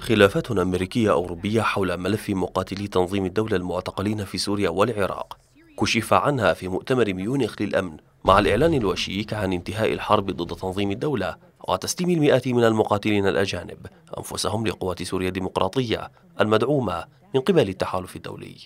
خلافات أمريكية أوروبية حول ملف مقاتلي تنظيم الدولة المعتقلين في سوريا والعراق كشف عنها في مؤتمر ميونخ للأمن مع الإعلان الوشيك عن انتهاء الحرب ضد تنظيم الدولة وتسليم المئات من المقاتلين الأجانب أنفسهم لقوات سوريا الديمقراطية المدعومة من قبل التحالف الدولي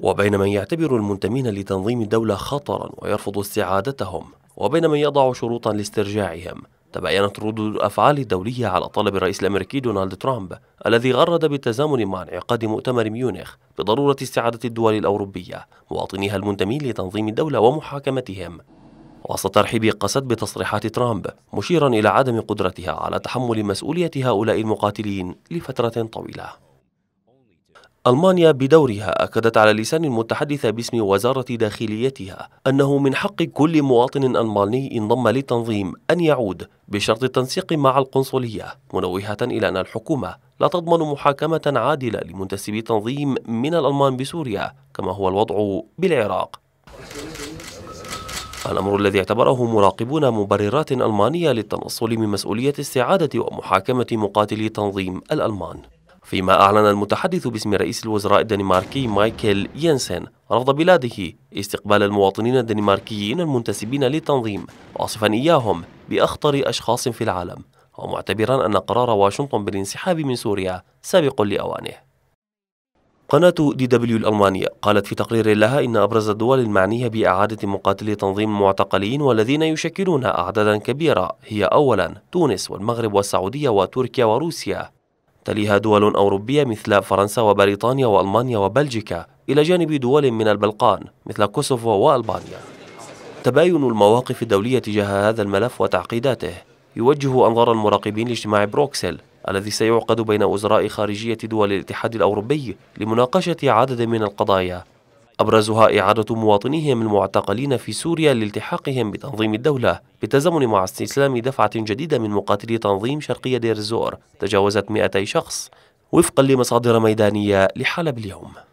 وبين من يعتبر المنتمين لتنظيم الدولة خطرا ويرفض استعادتهم وبين من يضع شروطا لاسترجاعهم تباينت ردود أفعال الدوليه على طلب الرئيس الأمريكي دونالد ترامب الذي غرد بالتزامن مع انعقاد مؤتمر ميونخ بضرورة استعادة الدول الأوروبية مواطنيها المنتمين لتنظيم الدولة ومحاكمتهم وسط ترحيب قسد بتصريحات ترامب مشيرا إلى عدم قدرتها على تحمل مسؤولية هؤلاء المقاتلين لفترة طويلة ألمانيا بدورها أكدت على لسان المتحدث باسم وزارة داخليتها أنه من حق كل مواطن ألماني انضم للتنظيم أن يعود بشرط التنسيق مع القنصلية منوهة إلى أن الحكومة لا تضمن محاكمة عادلة لمنتسبي تنظيم من الألمان بسوريا كما هو الوضع بالعراق الأمر الذي اعتبره مراقبون مبررات ألمانية للتنصل من مسؤولية استعادة ومحاكمة مقاتلي تنظيم الألمان فيما أعلن المتحدث باسم رئيس الوزراء الدنماركي مايكل ينسن رفض بلاده استقبال المواطنين الدنماركيين المنتسبين للتنظيم واصفا إياهم بأخطر أشخاص في العالم ومعتبرا أن قرار واشنطن بالانسحاب من سوريا سابق لأوانه قناة دي دبليو الألمانية قالت في تقرير لها إن أبرز الدول المعنية بإعادة مقاتلي تنظيم المعتقلين والذين يشكلون أعدادا كبيرة هي أولا تونس والمغرب والسعودية وتركيا وروسيا تليها دول أوروبية مثل فرنسا وبريطانيا وألمانيا وبلجيكا إلى جانب دول من البلقان مثل كوسوفو وألبانيا تباين المواقف الدولية تجاه هذا الملف وتعقيداته يوجه أنظار المراقبين لاجتماع بروكسل الذي سيعقد بين وزراء خارجية دول الاتحاد الأوروبي لمناقشة عدد من القضايا أبرزها إعادة مواطنيهم المعتقلين في سوريا لالتحاقهم بتنظيم الدولة بالتزامن مع استسلام دفعة جديدة من مقاتلي تنظيم شرقية دير الزور تجاوزت 200 شخص وفقا لمصادر ميدانية لحلب اليوم